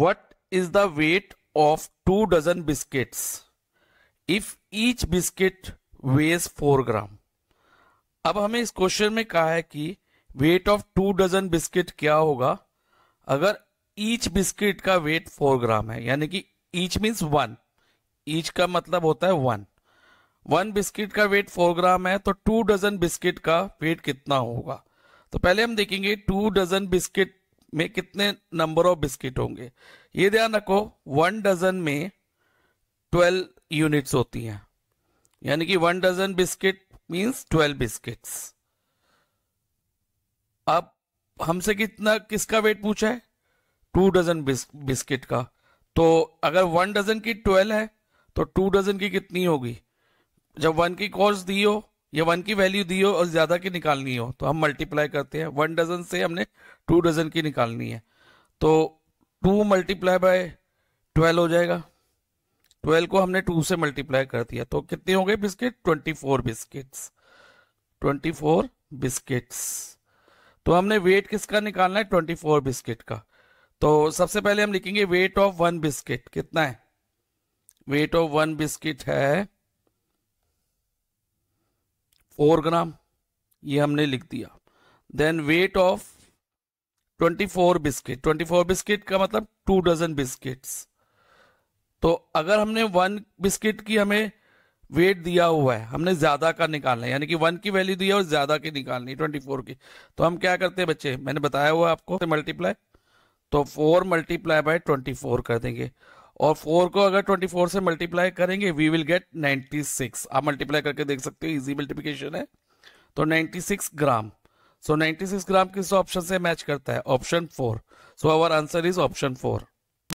what is the weight of two dozen biscuit if each biscuit weighs four gram अब हमें इस question में कहा है कि weight of two dozen biscuit क्या होगा अगर ईच बिस्किट का वेट फोर ग्राम है यानी कि ईच मीन्स वन ईच का मतलब होता है वन वन बिस्किट का वेट फोर ग्राम है तो टू डजन बिस्किट का वेट कितना होगा तो पहले हम देखेंगे टू डजन बिस्किट में कितने नंबर ऑफ बिस्किट होंगे ये ध्यान रखो वन डजन में ट्वेल्व यूनिट्स होती हैं यानी कि one dozen biscuit means twelve biscuits अब हमसे कितना किसका वेट पूछा है टू डजन बिस्किट का तो अगर वन डजन की ट्वेल्व है तो टू डजन की कितनी होगी जब वन की कॉस्ट दी हो या वन की वैल्यू दी हो और ज़्यादा की निकालनी हो तो हम मल्टीप्लाई करते हैं वन डजन से हमने टू डजन की निकालनी है तो टू मल्टीप्लाई बाय ट्वेल्व हो जाएगा ट्वेल्व को हमने टू से मल्टीप्लाई कर दिया तो कितने हो गए biscuit twenty four biscuits twenty four biscuits तो हमने वेट किसका निकालना है ट्वेंटी फोर बिस्किट का तो सबसे पहले हम लिखेंगे वेट ऑफ वन बिस्किट कितना है वेट ऑफ वन बिस्किट है फोर ग्राम ये हमने लिख दिया then weight of 24 biscuit 24 biscuit का मतलब टू डजन बिस्किट्स तो अगर हमने वन बिस्किट की हमें वेट दिया हुआ है हमने ज्यादा का निकालना है यानी कि वन की वैल्यू दी है और ज्यादा की निकालनी ट्वेंटी फोर की तो हम क्या करते हैं बच्चे मैंने बताया हुआ आपको मल्टीप्लाई तो four multiply by twenty four कर देंगे और फोर को अगर ट्वेंटी फोर से मल्टीप्लाई करेंगे we will get ninety six आप मल्टीप्लाई करके देख सकते हो इजी मल्टीप्लीकेशन है तो ninety six gram so ninety six gram किस ऑप्शन से मैच करता है option four so our answer is option four